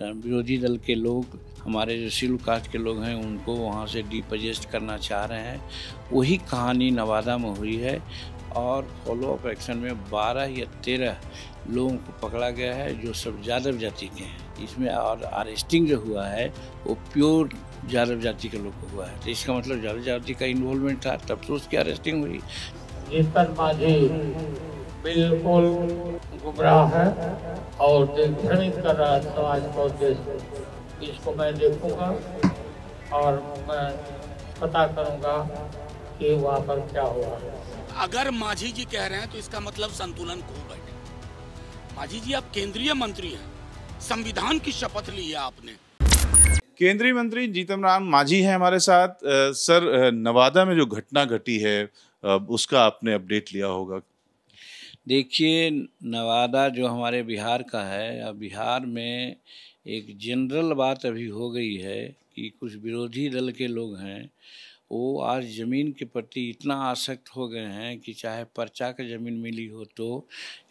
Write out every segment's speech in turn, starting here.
विरोधी दल के लोग हमारे जो शेड्यूल कास्ट के लोग हैं उनको वहाँ से डिपजेस्ट करना चाह रहे हैं वही कहानी नवादा में हुई है और फॉलो अप एक्शन में 12 या 13 लोगों को पकड़ा गया है जो सब यादव जाति के हैं इसमें और अरेस्टिंग जो हुआ है वो प्योर यादव जाति के लोग को हुआ है तो इसका मतलब यादव जाति का इन्वॉल्वमेंट था तब तो उसकी अरेस्टिंग हुई बिल्कुल गुमराह है और देख कर रहा है समाज का उद्देश्य इसको मैं देखूंगा और मैं पता करूंगा कि वहाँ पर क्या हुआ है अगर माझी जी कह रहे हैं तो इसका मतलब संतुलन खो बैठे माझी जी आप केंद्रीय मंत्री हैं संविधान की शपथ ली है आपने केंद्रीय मंत्री जीतम राम माझी हैं हमारे साथ सर नवादा में जो घटना घटी है उसका आपने अपडेट लिया होगा देखिए नवादा जो हमारे बिहार का है अब बिहार में एक जनरल बात अभी हो गई है कि कुछ विरोधी दल के लोग हैं वो आज ज़मीन के प्रति इतना आसक्त हो गए हैं कि चाहे पर्चा का ज़मीन मिली हो तो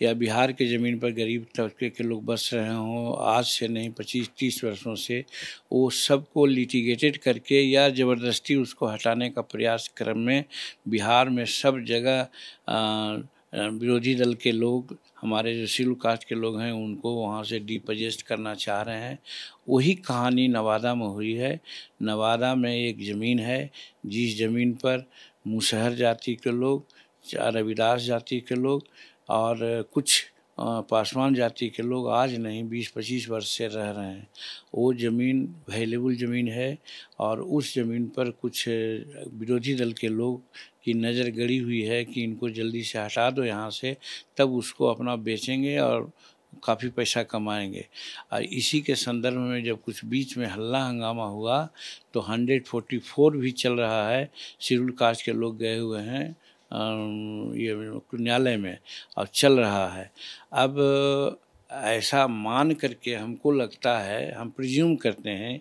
या बिहार के ज़मीन पर गरीब तबके के लोग बस रहे हों आज से नहीं पच्चीस तीस वर्षों से वो सबको लिटिगेटेड करके या ज़बरदस्ती उसको हटाने का प्रयास क्रम में बिहार में सब जगह आ, विरोधी दल के लोग हमारे जो सिल कास्ट के लोग हैं उनको वहाँ से डिपजेस्ट करना चाह रहे हैं वही कहानी नवादा में हुई है नवादा में एक ज़मीन है जिस ज़मीन पर मुसहर जाति के लोग रविदास जाति के लोग और कुछ पासवान जाति के लोग आज नहीं बीस पच्चीस वर्ष से रह रहे हैं वो ज़मीन अवेलेबल ज़मीन है और उस ज़मीन पर कुछ विरोधी दल के लोग की नज़र गड़ी हुई है कि इनको जल्दी से हटा दो यहाँ से तब उसको अपना बेचेंगे और काफ़ी पैसा कमाएंगे और इसी के संदर्भ में जब कुछ बीच में हल्ला हंगामा हुआ तो 144 भी चल रहा है शेड्यूल कास्ट के लोग गए हुए हैं ये न्यायालय में अब चल रहा है अब ऐसा मान करके हमको लगता है हम प्रिज्यूम करते हैं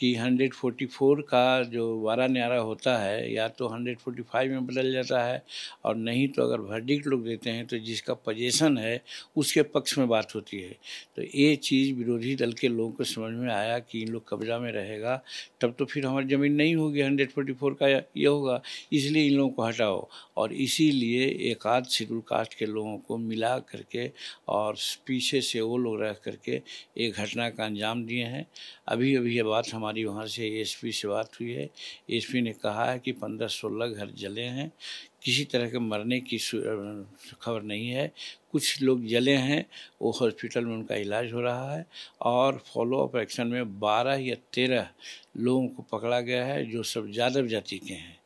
कि 144 का जो वारा न्यारा होता है या तो 145 में बदल जाता है और नहीं तो अगर भर्डिक लोग देते हैं तो जिसका पजेशन है उसके पक्ष में बात होती है तो ये चीज़ विरोधी दल के लोगों को समझ में आया कि इन लोग कब्जा में रहेगा तब तो फिर हमारी ज़मीन नहीं होगी हंड्रेड फोर्टी फोर का ये होगा इसलिए इन लोगों को हटाओ और इसीलिए एक आध शेड्यूल कास्ट के लोगों को मिला करके और पीछे से वो लोग रह करके एक घटना का अंजाम दिए हैं अभी अभी ये बात हमारे हमारी वहाँ से एसपी से बात हुई है एसपी ने कहा है कि पंद्रह सोलह घर जले हैं किसी तरह के मरने की खबर नहीं है कुछ लोग जले हैं वो हॉस्पिटल में उनका इलाज हो रहा है और फॉलो अप एक्शन में बारह या तेरह लोगों को पकड़ा गया है जो सब यादव जाति के हैं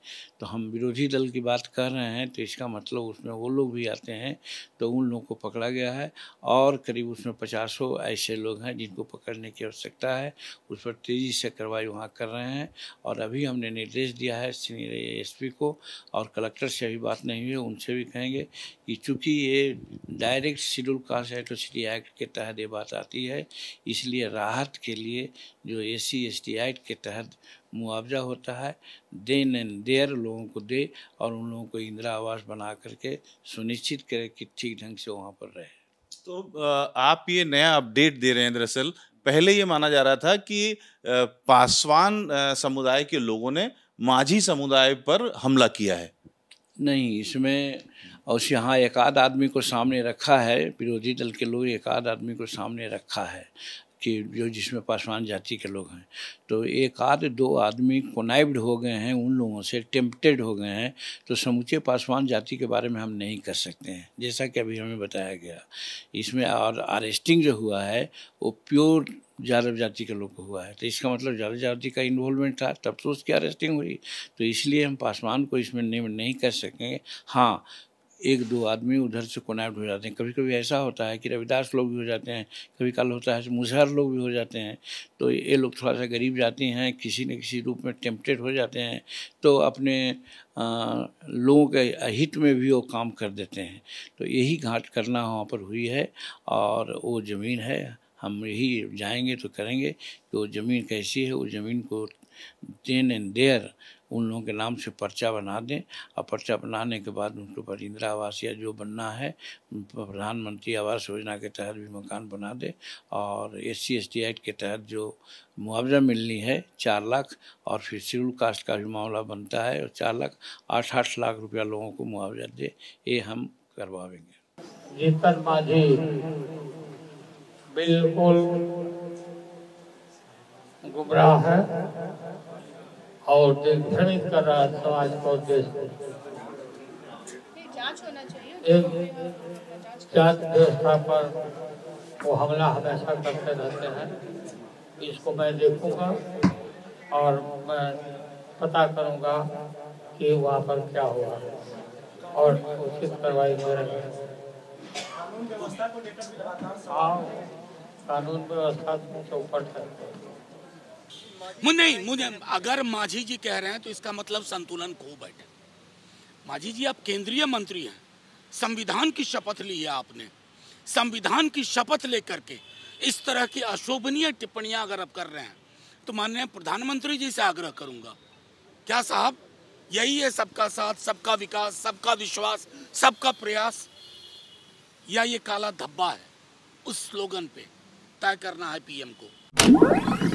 तो हम विरोधी दल की बात कर रहे हैं तो इसका मतलब उसमें वो लोग भी आते हैं तो उन लोगों को पकड़ा गया है और करीब उसमें पचासों ऐसे लोग हैं जिनको पकड़ने की आवश्यकता है उस पर तेज़ी से कार्रवाई वहाँ कर रहे हैं और अभी हमने निर्देश दिया है सीनियर एस को और कलेक्टर से अभी बात नहीं हुई उनसे भी कहेंगे कि चूँकि ये डायरेक्ट शेड्यूल कास्ट एट्रोसिटी तो एक्ट के तहत ये बात आती है इसलिए राहत के लिए जो A C S T act के तहत मुआवजा होता है देन एंड देयर लोगों को दे और उन लोगों को इंदिरा आवास बना करके सुनिश्चित करे कि ठीक ढंग से वहाँ पर रहे तो आप ये नया अपडेट दे रहे हैं दरअसल पहले ये माना जा रहा था कि पासवान समुदाय के लोगों ने माझी समुदाय पर हमला किया है नहीं इसमें और यहाँ एक आध आदमी को सामने रखा है विरोधी दल के लोग एक आध आदमी को सामने रखा है कि जो जिसमें पासवान जाति के लोग हैं तो एक आध दो आदमी कोनाइब्ड हो गए हैं उन लोगों से टेम्पटेड हो गए हैं तो समूचे पासवान जाति के बारे में हम नहीं कर सकते हैं जैसा कि अभी हमें बताया गया इसमें और अरेस्टिंग जो हुआ है वो प्योर जादव जाति के लोग को हुआ है तो इसका मतलब जादव जाति का इन्वॉल्वमेंट था तब तो उसकी अरेस्टिंग हुई तो इसलिए हम पासवान को इसमें नहीं कर सकेंगे हाँ एक दो आदमी उधर से कोनेक्ट हो जाते हैं कभी कभी ऐसा होता है कि रविदास लोग भी हो जाते हैं कभी कल होता है मुजहर लोग भी हो जाते हैं तो ये लोग थोड़ा सा गरीब जाते हैं किसी न किसी रूप में टेम्पटेड हो जाते हैं तो अपने लोगों के हित में भी वो काम कर देते हैं तो यही घाट करना वहाँ पर हुई है और वो ज़मीन है हम यही जाएंगे तो करेंगे कि वो ज़मीन कैसी है उस ज़मीन को देन एंड देयर उन लोगों के नाम से पर्चा बना दें और पर्चा बनाने के बाद उनको ऊपर इंदिरा आवास या जो बनना है प्रधानमंत्री आवास योजना के तहत भी मकान बना दें और S C S T act के तहत जो मुआवजा मिलनी है चार लाख और फिर शेड्यूल कास्ट का भी मामला बनता है और चार लाख आठ आठ लाख रुपया लोगों को मुआवजा दे ये हम करवाएंगे बिल्कुल गुमराह है और दिग्भ्रमित कर रहा है समाज को देश को एक जात व्यवस्था पर वो हमला हमेशा करते रहते हैं इसको मैं देखूंगा और मैं पता करूंगा कि वहाँ पर क्या हुआ और उचित कार्रवाई हो रही है कानून व्यवस्था को लेकर भी लगातार हाँ, कानून व्यवस्था नहीं मुझे अगर माझी जी कह रहे हैं तो इसका मतलब संतुलन खो बैठे माझी जी आप केंद्रीय मंत्री हैं संविधान की शपथ ली है आपने संविधान की शपथ लेकर के इस तरह की अशोभनीय टिप्पणियां अगर आप कर रहे हैं तो माननीय प्रधानमंत्री जी से आग्रह करूंगा क्या साहब यही है सबका साथ सबका विकास सबका विश्वास सबका प्रयास या ये काला धब्बा है उस स्लोगन पे तय करना है पीएम को